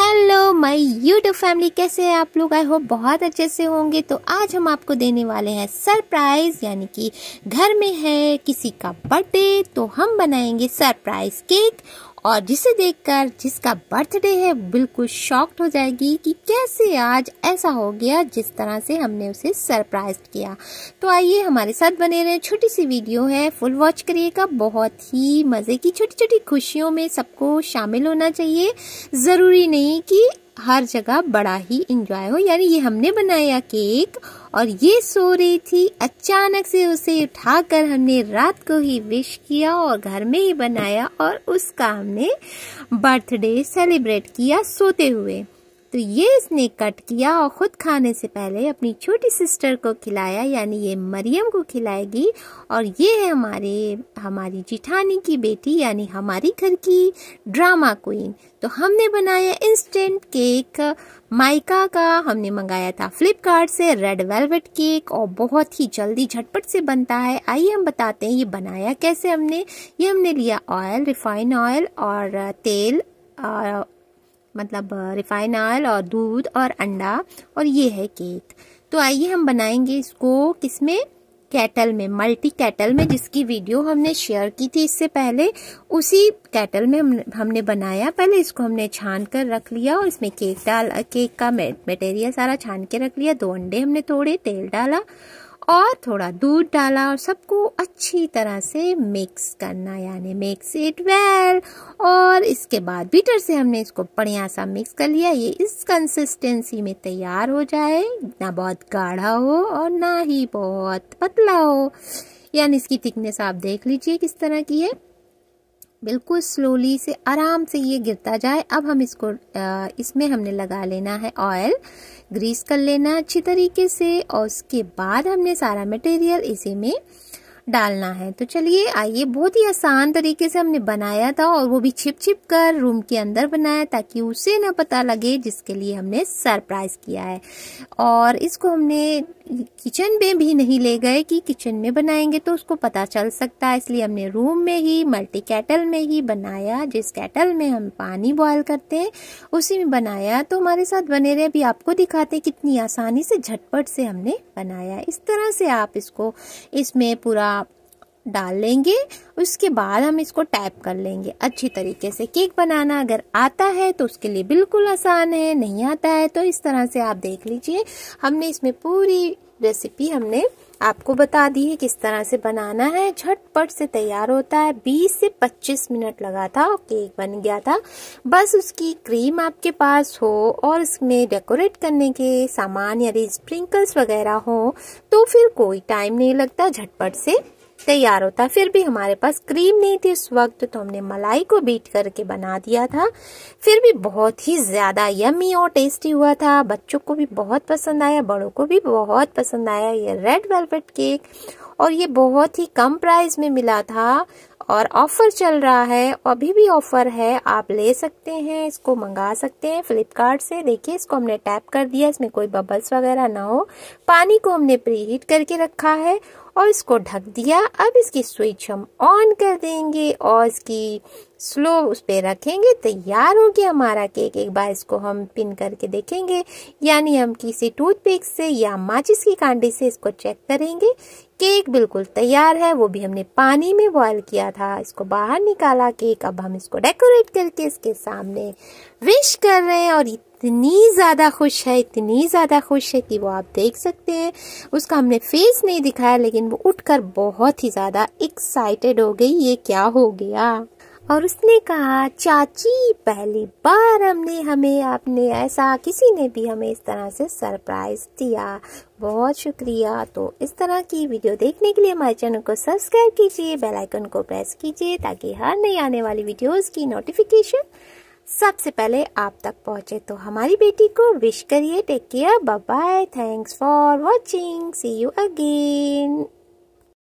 hello my YouTube family कैसे हैं आप लोग आई होप बहुत अच्छे से होंगे तो आज हम आपको देने वाले हैं सरप्राइज यानी कि घर में है किसी का बर्थडे तो हम बनाएंगे सरप्राइज केक और जिसे देखकर जिसका बर्थडे है बिल्कुल शॉक्ड हो जाएगी कि कैसे आज ऐसा हो गया जिस तरह से हमने उसे सरप्राइज किया तो आइए हमारे साथ बने रहे छोटी सी वीडियो है फुल वॉच करिएगा बहुत ही मज़े की छोटी छोटी खुशियों में सबको शामिल होना चाहिए ज़रूरी नहीं कि हर जगह बड़ा ही इंजॉय हो यानी ये हमने बनाया केक और ये सो रही थी अचानक से उसे उठाकर हमने रात को ही विश किया और घर में ही बनाया और उसका हमने बर्थडे सेलिब्रेट किया सोते हुए तो ये इसने कट किया और ख़ुद खाने से पहले अपनी छोटी सिस्टर को खिलाया यानी ये मरियम को खिलाएगी और ये है हमारे हमारी जिठानी की बेटी यानी हमारी घर की ड्रामा क्वीन तो हमने बनाया इंस्टेंट केक माइका का हमने मंगाया था फ्लिपकार्ट से रेड वेलवेट केक और बहुत ही जल्दी झटपट से बनता है आइए हम बताते हैं ये बनाया कैसे हमने ये हमने लिया ऑयल रिफाइन ऑयल और तेल और मतलब रिफाइन ऑयल और दूध और अंडा और ये है केक तो आइए हम बनाएंगे इसको किसमें कैटल में मल्टी कैटल में जिसकी वीडियो हमने शेयर की थी इससे पहले उसी कैटल में हमने बनाया पहले इसको हमने छान कर रख लिया और इसमें केक डाल केक का मटेरियल सारा छान के रख लिया दो अंडे हमने तोड़े तेल डाला और थोड़ा दूध डाला और सबको अच्छी तरह से मिक्स करना यानी मिक्स इट वेल और इसके बाद बीटर से हमने इसको बढ़िया सा मिक्स कर लिया ये इस कंसिस्टेंसी में तैयार हो जाए ना बहुत गाढ़ा हो और ना ही बहुत पतला हो यानी इसकी थिकनेस आप देख लीजिए किस तरह की है बिल्कुल स्लोली से आराम से ये गिरता जाए अब हम इसको इसमें हमने लगा लेना है ऑयल ग्रीस कर लेना अच्छी तरीके से और उसके बाद हमने सारा मटेरियल इसी में डालना है तो चलिए आइए बहुत ही आसान तरीके से हमने बनाया था और वो भी छिप छिप कर रूम के अंदर बनाया ताकि उसे ना पता लगे जिसके लिए हमने सरप्राइज किया है और इसको हमने किचन में भी नहीं ले गए कि किचन में बनाएंगे तो उसको पता चल सकता है इसलिए हमने रूम में ही मल्टी कैटल में ही बनाया जिस कैटल में हम पानी बॉयल करते हैं उसी में बनाया तो हमारे साथ बने रहे अभी आपको दिखाते हैं कितनी आसानी से झटपट से हमने बनाया इस तरह से आप इसको इसमें पूरा डाल लेंगे उसके बाद हम इसको टैप कर लेंगे अच्छी तरीके से केक बनाना अगर आता है तो उसके लिए बिल्कुल आसान है नहीं आता है तो इस तरह से आप देख लीजिए हमने इसमें पूरी रेसिपी हमने आपको बता दी है किस तरह से बनाना है झटपट से तैयार होता है 20 से 25 मिनट लगा था और केक बन गया था बस उसकी क्रीम आपके पास हो और इसमें डेकोरेट करने के सामान यानी स्प्रिंकल्स वगैरह हो तो फिर कोई टाइम नहीं लगता झटपट से तैयार होता फिर भी हमारे पास क्रीम नहीं थी उस वक्त तो हमने मलाई को बीट करके बना दिया था फिर भी बहुत ही ज़्यादा यमी और टेस्टी हुआ था बच्चों को भी बहुत पसंद आया बड़ों को भी बहुत पसंद आया ये रेड वेलवेट केक और ये बहुत ही कम प्राइस में मिला था और ऑफर चल रहा है अभी भी ऑफर है आप ले सकते हैं इसको मंगा सकते हैं फ्लिपकार्ट से देखिए इसको हमने टैप कर दिया इसमें कोई बबल्स वगैरह ना हो पानी को हमने प्री हीट करके रखा है और इसको ढक दिया अब इसकी स्विच हम ऑन कर देंगे और इसकी स्लो उस पर रखेंगे तैयार हो गया हमारा केक एक बार इसको हम पिन करके देखेंगे यानी हम किसी टूथपिक से या माचिस की कांडी से इसको चेक करेंगे केक बिल्कुल तैयार है वो भी हमने पानी में बॉयल किया था इसको बाहर निकाला केक अब हम इसको डेकोरेट करके इसके सामने विश कर रहे हैं और इतनी ज़्यादा खुश है इतनी ज़्यादा खुश है कि वो आप देख सकते हैं उसका हमने फेस नहीं दिखाया लेकिन वो उठकर बहुत ही ज़्यादा एक्साइटेड हो गई ये क्या हो गया और उसने कहा चाची पहली बार हमने हमें आपने ऐसा किसी ने भी हमें इस तरह से सरप्राइज दिया बहुत शुक्रिया तो इस तरह की वीडियो देखने के लिए हमारे चैनल को सब्सक्राइब कीजिए बेल आइकन को प्रेस कीजिए ताकि हर नई आने वाली वीडियोस की नोटिफिकेशन सबसे पहले आप तक पहुंचे तो हमारी बेटी को विश करिए take care bye bye thanks for watching see you again